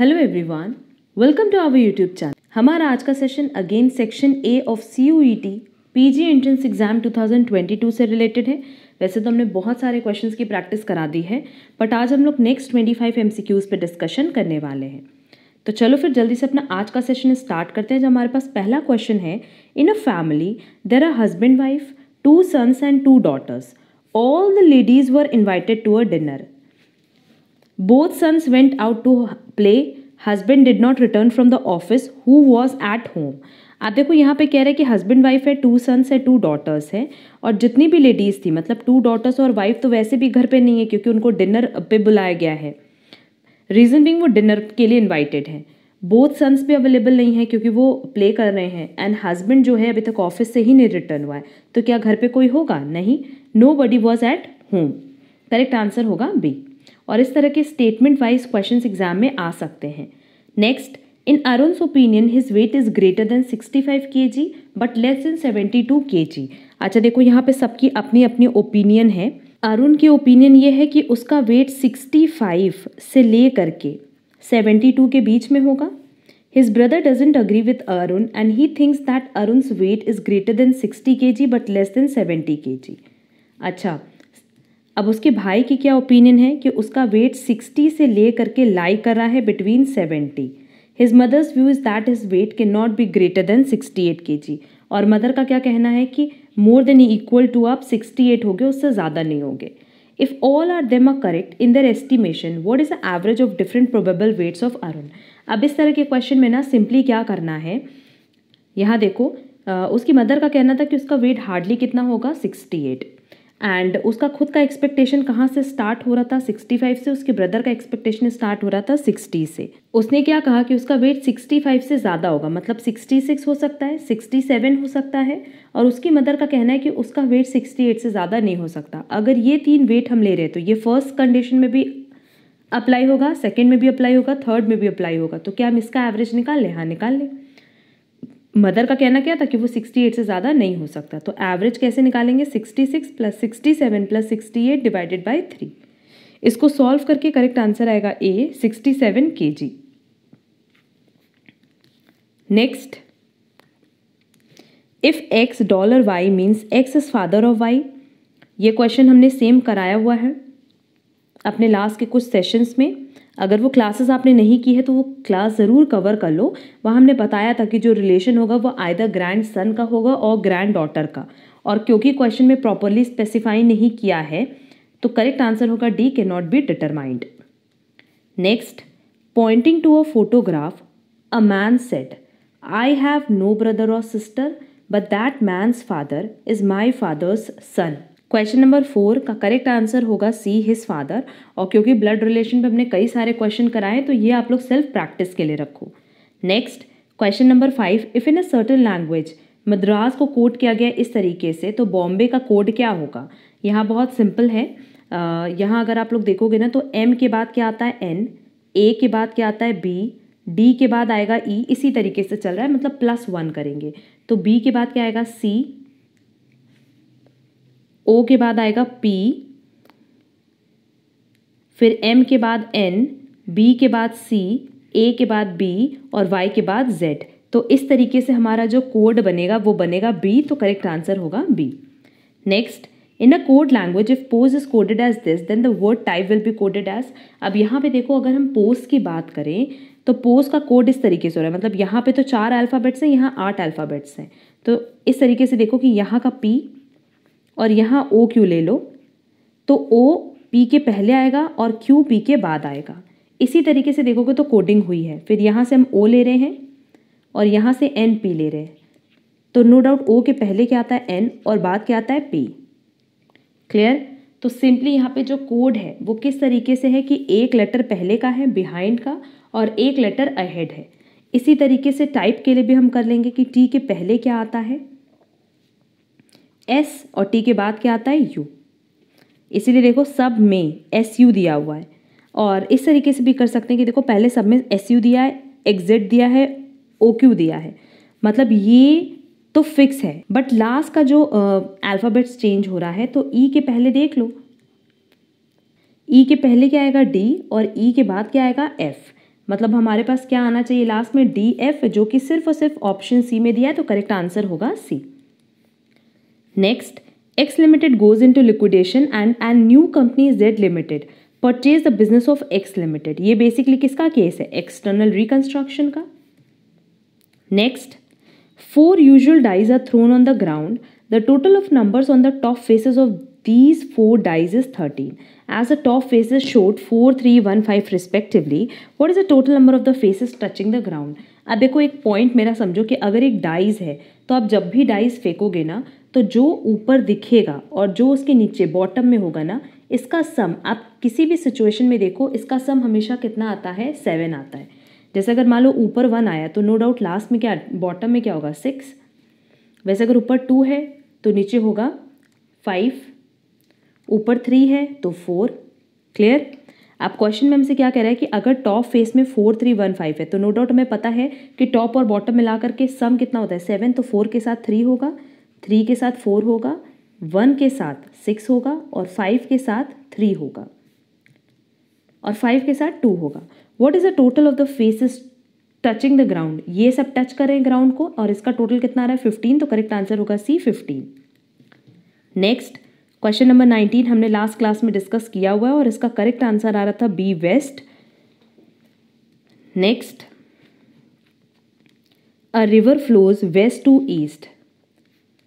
Hello everyone welcome to our YouTube channel हमारा आज का session again section A of C U E T P G entrance exam 2022 से related है वैसे तो हमने बहुत सारे क्वेश्चंस की प्रैक्टिस करा दी है बट आज हम लोग नेक्स्ट 25 एमसीक्यूज पर डिस्कशन करने वाले हैं तो चलो फिर जल्दी से अपना आज का सेशन स्टार्ट करते हैं जो हमारे पास पहला क्वेश्चन है in a family there are husband wife two sons and two daughters all the ladies were invited to a dinner both sons went out to play husband did not return from the office who was at home आप देखो यहाँ पे कह रहे हैं कि husband wife है two sons है टू डॉटर्स है और जितनी भी लेडीज़ थी मतलब टू डॉटर्स और वाइफ तो वैसे भी घर पे नहीं है क्योंकि उनको डिनर पे बुलाया गया है रीज़न बिंग वो डिनर के लिए इन्वाइटेड है बोथ सन्स भी अवेलेबल नहीं है क्योंकि वो प्ले कर रहे हैं एंड हस्बैंड जो है अभी तक ऑफिस से ही नहीं रिटर्न हुआ है तो क्या घर पे कोई होगा नहीं nobody was at home correct answer होगा बी और इस तरह के स्टेटमेंट वाइज क्वेश्चन एग्जाम में आ सकते हैं next in Arun's opinion his weight is greater than 65 five K G but less than 72 two K G अच्छा देखो यहाँ पे सबकी अपनी अपनी ओपिनियन है अरुण की ओपिनियन ये है कि उसका वेट 65 से ले करके 72 के बीच में होगा his brother doesn't agree with Arun and he thinks that Arun's weight is greater than 60 K G but less then 70 के जी अच्छा अब उसके भाई की क्या ओपिनियन है कि उसका वेट सिक्सटी से ले करके लाई कर रहा है between seventy his mother's view is that his weight can not be greater than sixty eight K G और मदर का क्या कहना है कि मोर देन इक्वल टू आप सिक्सटी एट हो गए उससे ज़्यादा नहीं होंगे if all are them are correct in their estimation what is the average of different probable weights of Arun अब इस तरह के क्वेश्चन में ना सिंपली क्या करना है यहाँ देखो उसकी मदर का कहना था कि उसका वेट हार्डली कितना होगा सिक्सटी एट एंड उसका खुद का एक्सपेक्टेशन कहाँ से स्टार्ट हो रहा था 65 से उसके ब्रदर का एक्सपेक्टेशन स्टार्ट हो रहा था 60 से उसने क्या कहा कि उसका वेट 65 से ज़्यादा होगा मतलब 66 हो सकता है 67 हो सकता है और उसकी मदर का कहना है कि उसका वेट 68 से ज़्यादा नहीं हो सकता अगर ये तीन वेट हम ले रहे हैं तो ये फर्स्ट कंडीशन में भी अप्लाई होगा सेकेंड में भी अप्लाई होगा थर्ड में भी अप्लाई होगा तो क्या हम इसका एवरेज निकाल लें हाँ निकाल लें मदर का कहना क्या था कि वो 68 से ज़्यादा नहीं हो सकता तो एवरेज कैसे निकालेंगे 66 plus sixty seven plus sixty eight divided by three इसको सॉल्व करके करेक्ट आंसर आएगा A 67 seven K G next if X dollar Y means X is father of Y ये क्वेश्चन हमने सेम कराया हुआ है अपने लास्ट के कुछ सेशंस में अगर वो क्लासेस आपने नहीं की है तो वो क्लास ज़रूर कवर कर लो वहाँ हमने बताया था कि जो रिलेशन होगा वो आयदर ग्रैंड सन का होगा और ग्रैंड डॉटर का और क्योंकि क्वेश्चन में प्रॉपरली स्पेसिफाई नहीं किया है तो करेक्ट आंसर होगा D can not be determined next pointing to a photograph a man said I have no brother or sister but that man's father is my father's son question number four का correct answer होगा C his father और क्योंकि blood relation पे हमने कई सारे question कराए तो ये आप लोग सेल्फ प्रैक्टिस के लिए रखो next question number five if in a certain language Madras को कोड किया गया इस तरीके से तो बॉम्बे का कोड क्या होगा यहाँ बहुत सिंपल है यहाँ अगर आप लोग देखोगे ना तो एम के बाद क्या आता है एन ए के बाद क्या आता है बी डी के बाद आएगा ई e, इसी तरीके से चल रहा है मतलब प्लस वन करेंगे तो बी के बाद क्या आएगा सी ओ के बाद आएगा पी फिर एम के बाद एन बी के बाद सी ए के बाद बी और वाई के बाद जेड तो इस तरीके से हमारा जो कोड बनेगा वो बनेगा बी तो करेक्ट आंसर होगा B next in a code language if pose is coded as this then the word type will be coded as अब यहाँ पे देखो अगर हम पोज की बात करें तो पोज का कोड इस तरीके से हो रहा है मतलब यहाँ पे तो चार अल्फ़ाबेट्स हैं यहाँ आठ अल्फ़ाबेट्स हैं तो इस तरीके से देखो कि यहाँ का पी और यहाँ ओ क्यू ले लो तो ओ पी के पहले आएगा और क्यू पी के बाद आएगा इसी तरीके से देखोगे तो कोडिंग हुई है फिर यहाँ से हम ओ ले रहे हैं और यहाँ से एन पी ले रहे हैं तो नो डाउट ओ के पहले क्या आता है एन और बाद क्या आता है पी क्लियर तो सिंपली यहाँ पे जो कोड है वो किस तरीके से है कि एक लेटर पहले का है बिहाइंड का और एक लेटर अहेड है इसी तरीके से टाइप के लिए भी हम कर लेंगे कि टी के पहले क्या आता है एस और टी के बाद क्या आता है यू इसीलिए देखो सब में एस यू दिया हुआ है और इस तरीके से भी कर सकते हैं कि देखो पहले सब में एस यू दिया है एग्जिट दिया है ओ क्यू दिया है मतलब ये तो फिक्स है बट लास्ट का जो अल्फ़ाबेट्स चेंज हो रहा है तो ई e के पहले देख लो ई e के पहले क्या आएगा डी और ई e के बाद क्या आएगा एफ़ मतलब हमारे पास क्या आना चाहिए लास्ट में डी एफ जो कि सिर्फ और सिर्फ ऑप्शन सी में दिया है तो करेक्ट आंसर होगा C Next, X Limited goes into liquidation and a new company Z Limited purchases the business of X Limited. ये basically किसका केस है External reconstruction का Next, four usual dies are thrown on the ground. The total of numbers on the top faces of these four dies is 13. As the top faces showed 4, 3, 1, 5 respectively, what is the total number of the faces touching the ground? अब देखो एक point मेरा समझो कि अगर एक dies है तो आप जब भी डाइज फेंकोगे ना तो जो ऊपर दिखेगा और जो उसके नीचे बॉटम में होगा ना इसका सम आप किसी भी सिचुएशन में देखो इसका सम हमेशा कितना आता है सेवन आता है जैसे अगर मान लो ऊपर वन आया तो नो डाउट लास्ट में क्या बॉटम में क्या होगा सिक्स वैसे अगर ऊपर टू है तो नीचे होगा फाइव ऊपर थ्री है तो फोर क्लियर आप क्वेश्चन में हमसे क्या कह रहा है कि अगर टॉप फेस में फोर थ्री वन फाइव है तो नो डाउट हमें पता है कि टॉप और बॉटम मिला करके सम कितना होता है सेवन तो फोर के साथ थ्री होगा थ्री के साथ फोर होगा वन के साथ सिक्स होगा और फाइव के साथ थ्री होगा और फाइव के साथ टू होगा what is the total of the faces touching the ground ये सब टच करें ग्राउंड को और इसका टोटल कितना आ रहा है फिफ्टीन तो करेक्ट आंसर होगा C fifteen next question number nineteen हमने लास्ट क्लास में डिस्कस किया हुआ है और इसका करेक्ट आंसर आ रहा था B west next a river flows west to east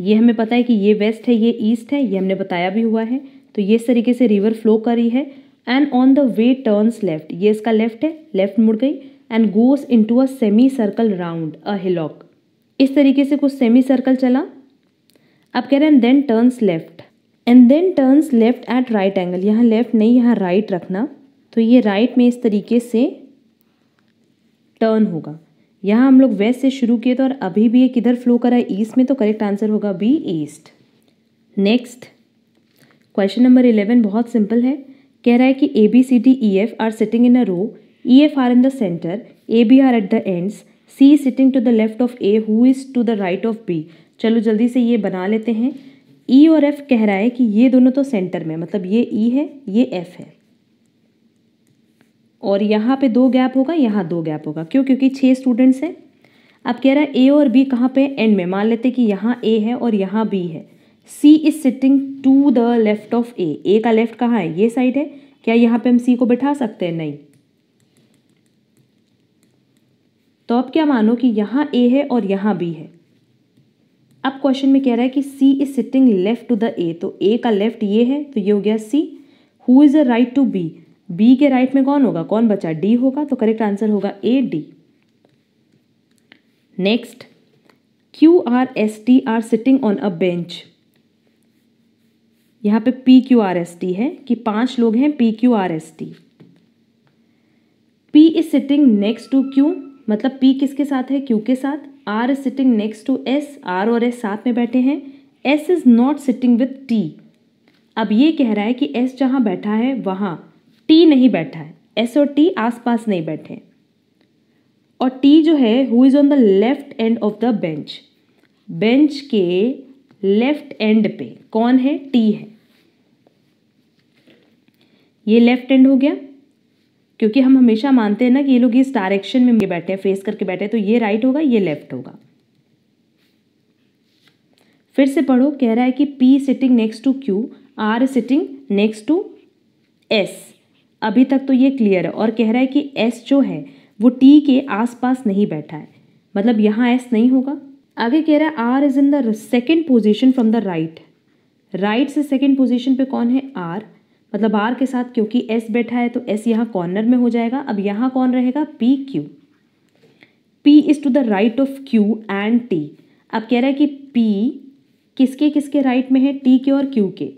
ये हमें पता है कि ये वेस्ट है ये ईस्ट है ये हमने बताया भी हुआ है तो ये इस तरीके से रिवर फ्लो कर रही है and on the way turns left ये इसका लेफ्ट है लेफ्ट मुड़ गई and goes into a semi circle round a hillock इस तरीके से कुछ सेमी सर्कल चला अब कह रहे हैं then turns left and then turns left at right angle यहाँ लेफ्ट नहीं यहाँ राइट right रखना तो ये राइट right में इस तरीके से टर्न होगा यहाँ हम लोग वेस्ट से शुरू किए थे और अभी भी ये किधर फ्लो करा है ईस्ट में तो करेक्ट आंसर होगा B east next question number eleven बहुत सिंपल है कह रहा है कि A B C D E F are sitting in a row E F are in the centre A B are at the ends C sitting to the left of A who is to the right of B चलो जल्दी से ये बना लेते हैं ई e और F कह रहा है कि ये दोनों तो सेंटर में मतलब ये ई e है ये एफ है और यहाँ पे दो गैप होगा यहाँ दो गैप होगा क्यों क्योंकि छः स्टूडेंट्स हैं अब कह रहा है ए और बी कहाँ पे एंड में मान लेते कि यहाँ ए है और यहाँ बी है C is sitting to the left of A A का लेफ्ट कहाँ है ये साइड है क्या यहाँ पे हम सी को बिठा सकते हैं नहीं तो अब क्या मानो कि यहाँ ए है और यहाँ बी है अब क्वेश्चन में कह रहा है कि C is sitting left to the A तो ए का लेफ्ट ये है तो ये हो गया C who is a right to B B के राइट में कौन होगा कौन बचा डी होगा तो करेक्ट आंसर होगा a D next Q R S T are sitting on a bench यहां पे P Q R S T है कि पांच लोग हैं P Q R S T P is sitting next to Q मतलब पी किसके साथ है क्यू के साथ R is sitting next to S R और एस साथ में बैठे हैं S is not sitting with T अब ये कह रहा है कि एस जहां बैठा है वहां टी नहीं बैठा है एस और टी आसपास नहीं बैठे और टी जो है who is on the left end of the bench bench के लेफ्ट एंड पे कौन है टी है ये लेफ्ट एंड हो गया क्योंकि हम हमेशा मानते हैं ना कि ये लोग इस डायरेक्शन में बैठे हैं फेस करके बैठे हैं तो ये राइट होगा ये लेफ्ट होगा फिर से पढ़ो कह रहा है कि P sitting next to Q R sitting next to S अभी तक तो ये क्लियर है और कह रहा है कि एस जो है वो टी के आसपास नहीं बैठा है मतलब यहाँ एस नहीं होगा आगे कह रहा है R is in the second position from the right right से सेकेंड पोजिशन पे कौन है आर मतलब आर के साथ क्योंकि एस बैठा है तो एस यहाँ कॉर्नर में हो जाएगा अब यहाँ कौन रहेगा P Q P is to the right of Q and T अब कह रहा है कि पी किसके किसके राइट में है टी के और क्यू के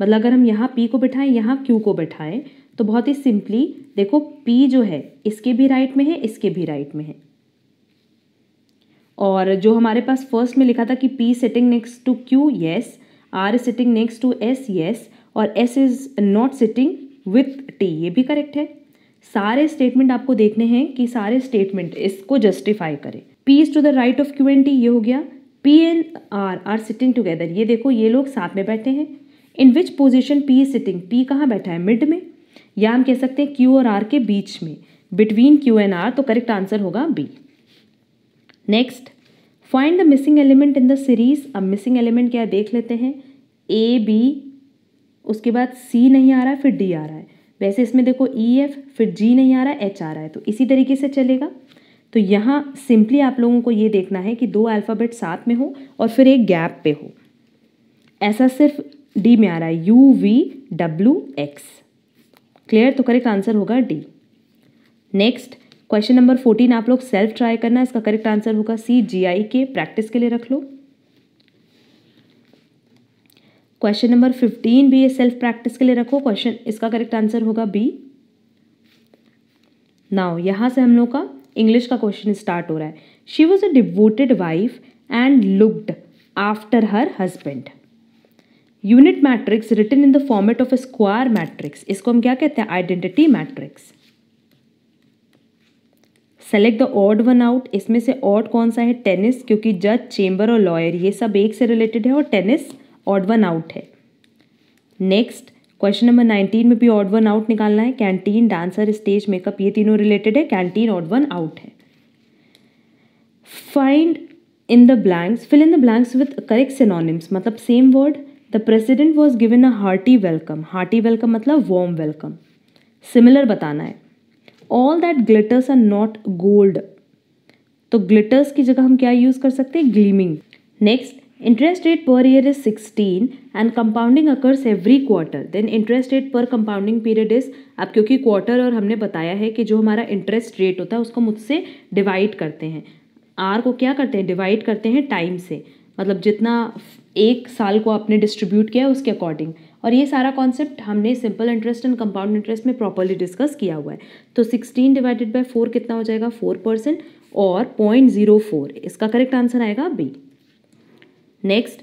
मतलब अगर हम यहाँ पी को बैठाएं यहाँ क्यू को बैठाएं तो बहुत ही सिंपली देखो पी जो है इसके भी राइट में है इसके भी राइट में है और जो हमारे पास फर्स्ट में लिखा था कि P sitting next to Q yes R is sitting next to S yes और S is not sitting with T ये भी करेक्ट है सारे स्टेटमेंट आपको देखने हैं कि सारे स्टेटमेंट इसको जस्टिफाई करें P is to the right of Q and T ये हो गया P and R R sitting together ये देखो ये लोग साथ में बैठे हैं in which position P is sitting P कहाँ बैठा है मिड में या हम कह सकते हैं क्यू और आर के बीच में बिटवीन क्यू एंड आर तो करेक्ट आंसर होगा B next find the missing element in the series अब मिसिंग एलिमेंट क्या देख लेते हैं ए बी उसके बाद सी नहीं आ रहा है फिर डी आ रहा है वैसे इसमें देखो ई e, एफ फिर जी नहीं आ रहा है एच आ रहा है तो इसी तरीके से चलेगा तो यहाँ सिंपली आप लोगों को ये देखना है कि दो अल्फ़ाबेट साथ में हो और फिर एक गैप पे हो ऐसा सिर्फ डी में आ रहा है U V W X clear तो करेक्ट आंसर होगा D next question number fourteen आप लोग सेल्फ ट्राई करना इसका करेक्ट आंसर होगा सी जी आई के प्रैक्टिस के लिए रख लो क्वेश्चन नंबर फिफ्टीन भी ये सेल्फ प्रैक्टिस के लिए रखो क्वेश्चन इसका करेक्ट आंसर होगा बी नाउ यहां से हम लोग का इंग्लिश का क्वेश्चन स्टार्ट हो रहा है she was a devoted wife and looked after her husband unit matrix written in the format of a square matrix इसको हम क्या कहते हैं identity matrix select the odd one out इसमें से ऑड कौन सा है टेनिस क्योंकि जज चेंबर और लॉयर ये सब एक से रिलेटेड है और टेनिस ऑड वन आउट है नेक्स्ट क्वेश्चन नंबर नाइनटीन में भी ऑड वन आउट निकालना है कैंटीन डांसर स्टेज मेकअप ये तीनों रिलेटेड है कैंटीन ऑड वन आउट है find in the blanks fill in the blanks with correct synonyms मतलब same word the president was given a hearty welcome hearty welcome मतलब warm welcome similar बताना है all that glitters are not gold तो glitters की जगह हम क्या use कर सकते हैं gleaming next interest rate per year is sixteen and compounding occurs every quarter then interest rate पर कंपाउंडिंग पीरियड इज अब क्योंकि क्वार्टर और हमने बताया है कि जो हमारा इंटरेस्ट रेट होता है उसको मुझसे डिवाइड करते हैं आर को क्या करते हैं डिवाइड करते हैं टाइम से मतलब जितना एक साल को आपने डिस्ट्रीब्यूट किया उसके अकॉर्डिंग और ये सारा कॉन्सेप्ट हमने simple interest and compound interest में प्रॉपरली डिस्कस किया हुआ है तो सिक्सटीन डिवाइडेड बाई फोर कितना हो जाएगा फोर परसेंट और पॉइंट जीरो फोर इसका करेक्ट आंसर आएगा B next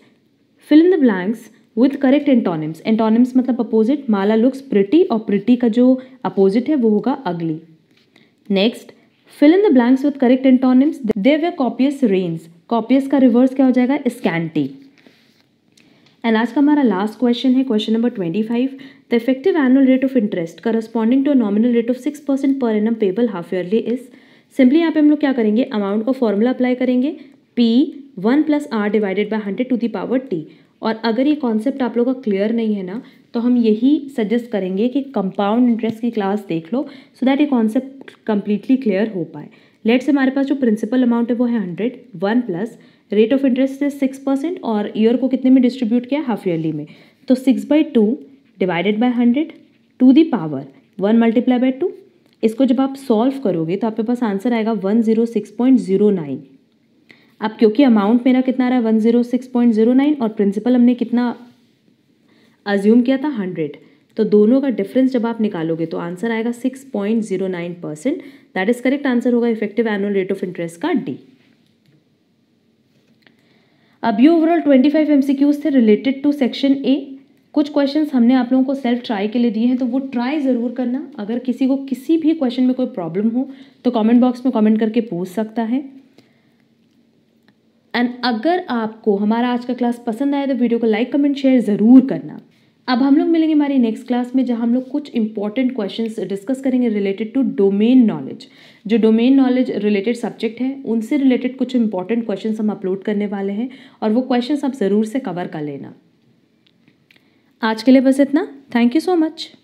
fill in the blanks with correct antonyms antonyms मतलब अपोजिट माला लुक्स प्रिटी और प्रिटी का जो अपोजिट है वो होगा अगली next fill in the blanks with correct antonyms there were copious rains copious का रिवर्स क्या हो जाएगा स्कैंटी एंड आज का हमारा लास्ट क्वेश्चन है question number twenty five the effective annual rate of interest corresponding to nominal rate of six percent per annum payable half yearly is simply यहाँ पे हम लोग क्या करेंगे अमाउंट का फॉर्मूला अप्लाई करेंगे P one plus R divided by hundred to the power T और अगर ये कॉन्सेप्ट आप लोगों का क्लियर नहीं है ना तो हम यही सजेस्ट करेंगे कि कंपाउंड इंटरेस्ट की क्लास देख लो सो दैट ये कॉन्सेप्ट कंप्लीटली क्लियर हो पाए लेट्स हमारे पास जो प्रिंसिपल अमाउंट है वो है hundred one plus rate of interest से सिक्स परसेंट और ईयर को कितने में डिस्ट्रीब्यूट किया हाफ ईयरली में तो six by two divided by hundred to the power one multiply by two इसको जब आप सॉल्व करोगे तो आपके पास आंसर आएगा one zero six point zero nine अब क्योंकि अमाउंट मेरा कितना रहा है one zero six point zero nine और प्रिंसिपल हमने कितना अज्यूम किया था हंड्रेड तो दोनों का डिफरेंस जब आप निकालोगे तो आंसर आएगा six point zero nine percent that is correct answer होगा effective annual rate of interest का डी अब ये overall twenty five M C Qs थे रिलेटेड टू सेक्शन ए कुछ क्वेश्चंस हमने आप लोगों को सेल्फ ट्राई के लिए दिए हैं तो वो ट्राई ज़रूर करना अगर किसी को किसी भी क्वेश्चन में कोई प्रॉब्लम हो तो कमेंट बॉक्स में कमेंट करके पूछ सकता है एंड अगर आपको हमारा आज का क्लास पसंद आया तो वीडियो को लाइक कमेंट शेयर ज़रूर करना अब हम लोग मिलेंगे हमारी नेक्स्ट क्लास में जहाँ हम लोग कुछ इंपॉर्टेंट क्वेश्चंस डिस्कस करेंगे रिलेटेड टू डोमेन नॉलेज जो डोमेन नॉलेज रिलेटेड सब्जेक्ट है उनसे रिलेटेड कुछ इंपॉर्टेंट क्वेश्चंस हम अपलोड करने वाले हैं और वो क्वेश्चंस आप ज़रूर से कवर कर लेना आज के लिए बस इतना थैंक यू सो मच